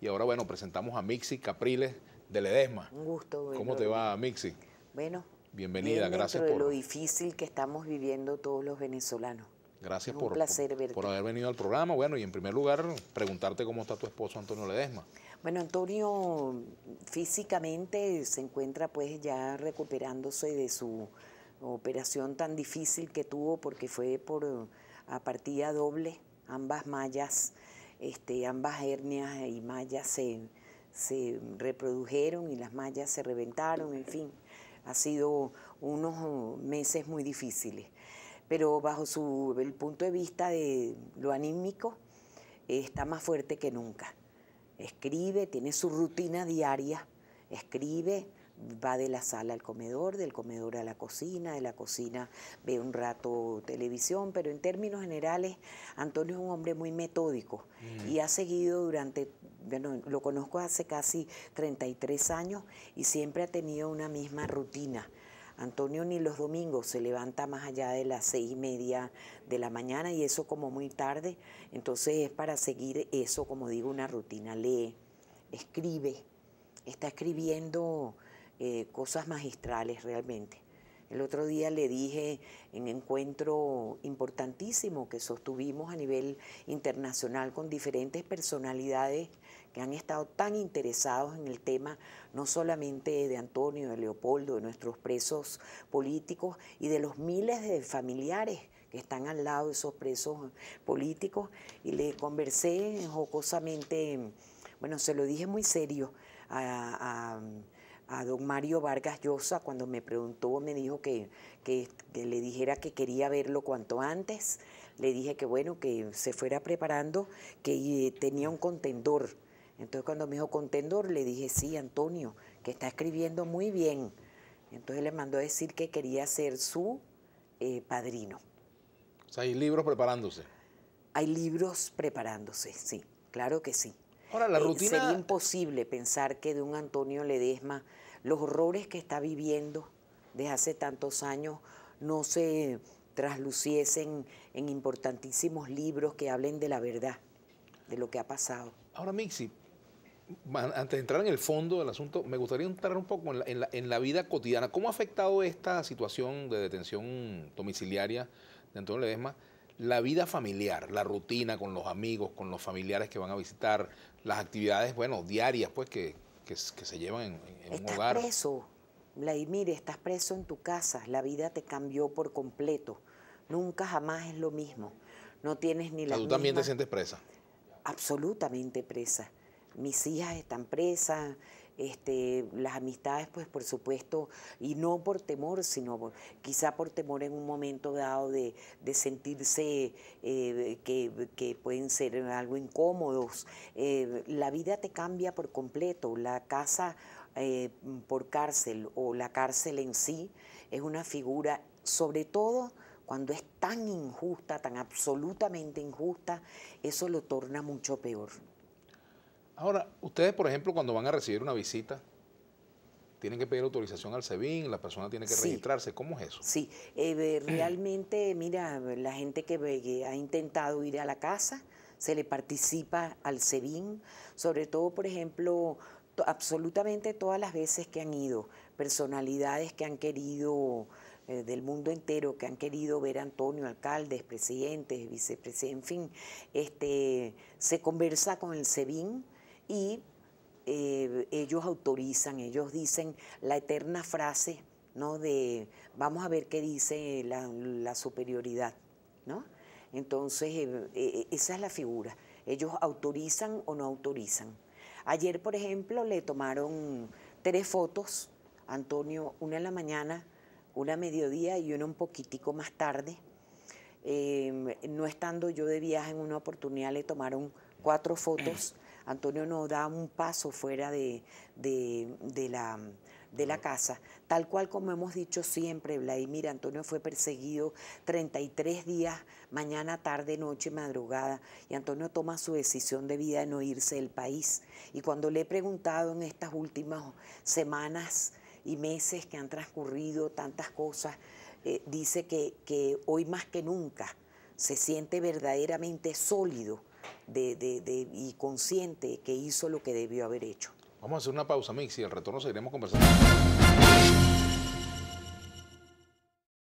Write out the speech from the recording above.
Y ahora, bueno, presentamos a Mixi Capriles de Ledesma. Un gusto. ¿Cómo te va, Mixi? Bueno. Bienvenida, gracias por... lo difícil que estamos viviendo todos los venezolanos. Gracias por, verte. por, haber venido al programa. Bueno, y en primer lugar, preguntarte cómo está tu esposo Antonio Ledesma. Bueno, Antonio físicamente se encuentra pues ya recuperándose de su operación tan difícil que tuvo porque fue por a partida doble, ambas mallas este, ambas hernias y mallas se, reprodujeron y las mallas se reventaron, en fin, ha sido unos meses muy difíciles. Pero bajo su, el punto de vista de lo anímico, está más fuerte que nunca. Escribe, tiene su rutina diaria, escribe, va de la sala al comedor, del comedor a la cocina, de la cocina ve un rato televisión, pero en términos generales Antonio es un hombre muy metódico y mm. ha seguido durante, bueno, lo conozco hace casi 33 años y siempre ha tenido una misma rutina. Antonio ni los domingos se levanta más allá de las seis y media de la mañana y eso como muy tarde, entonces es para seguir eso, como digo, una rutina. Lee, escribe, está escribiendo eh, cosas magistrales realmente. El otro día le dije en encuentro importantísimo que sostuvimos a nivel internacional con diferentes personalidades que han estado tan interesados en el tema, no solamente de Antonio, de Leopoldo, de nuestros presos políticos y de los miles de familiares que están al lado de esos presos políticos. Y le conversé jocosamente, bueno, se lo dije muy serio a a don Mario Vargas Llosa cuando me preguntó, me dijo que, que, le dijera que quería verlo cuanto antes. Le dije que bueno, que se fuera preparando, que eh, tenía un contendor. Entonces cuando me dijo contendor, le dije, sí, Antonio, que está escribiendo muy bien. Entonces le mandó a decir que quería ser su eh, padrino. O sea, hay libros preparándose. Hay libros preparándose, sí, claro que sí. Ahora, la eh, rutina... sería imposible pensar que de un Antonio Ledesma los horrores que está viviendo desde hace tantos años no se trasluciesen en importantísimos libros que hablen de la verdad, de lo que ha pasado. Ahora, Mixi, antes de entrar en el fondo del asunto, me gustaría entrar un poco en la, en la vida cotidiana. ¿Cómo ha afectado esta situación de detención domiciliaria de Antonio Ledesma la vida familiar, la rutina con los amigos, con los familiares que van a visitar, las actividades, bueno, diarias, pues, que, se llevan en, un hogar. Estás preso, Vladimir, estás preso en tu casa, la vida te cambió por completo, nunca jamás es lo mismo, no tienes ni la... ¿Tú también te sientes presa? Absolutamente presa. Mis hijas están presas, este, las amistades, pues por supuesto, y no por temor, sino quizá por temor en un momento dado de, sentirse eh, que, pueden ser algo incómodos. Eh, la vida te cambia por completo, la casa eh, por cárcel o la cárcel en sí es una figura, sobre todo cuando es tan injusta, tan absolutamente injusta, eso lo torna mucho peor. Ahora, Ustedes, por ejemplo, cuando van a recibir una visita, tienen que pedir autorización al SEBIN, la persona tiene que registrarse. ¿Cómo es eso? Sí, eh, realmente, mira, la gente que ha intentado ir a la casa, se le participa al SEBIN, sobre todo, por ejemplo, absolutamente todas las veces que han ido, personalidades que han querido eh, del mundo entero que han querido ver a Antonio, alcaldes, presidentes, vicepresidentes, en fin, este, se conversa con el SEBIN, y eh, ellos autorizan, ellos dicen la eterna frase, ¿no? De vamos a ver qué dice la, superioridad, ¿no? Entonces, eh, eh, esa es la figura. Ellos autorizan o no autorizan. Ayer, por ejemplo, le tomaron tres fotos, Antonio, una en la mañana, una a mediodía y una un poquitico más tarde. no estando yo de viaje en una oportunidad, le tomaron cuatro fotos Antonio no da un paso fuera de, la de la casa. Tal cual como hemos dicho siempre, Vladimir Antonio fue perseguido 33 días, mañana, tarde, noche, madrugada, y Antonio toma su decisión de vida de no irse del país. Y cuando le he preguntado en estas últimas semanas y meses que han transcurrido tantas cosas, eh, dice que, que hoy más que nunca se siente verdaderamente sólido de, de, de, y consciente que hizo lo que debió haber hecho. Vamos a hacer una pausa, Mix, y al retorno seguiremos conversando.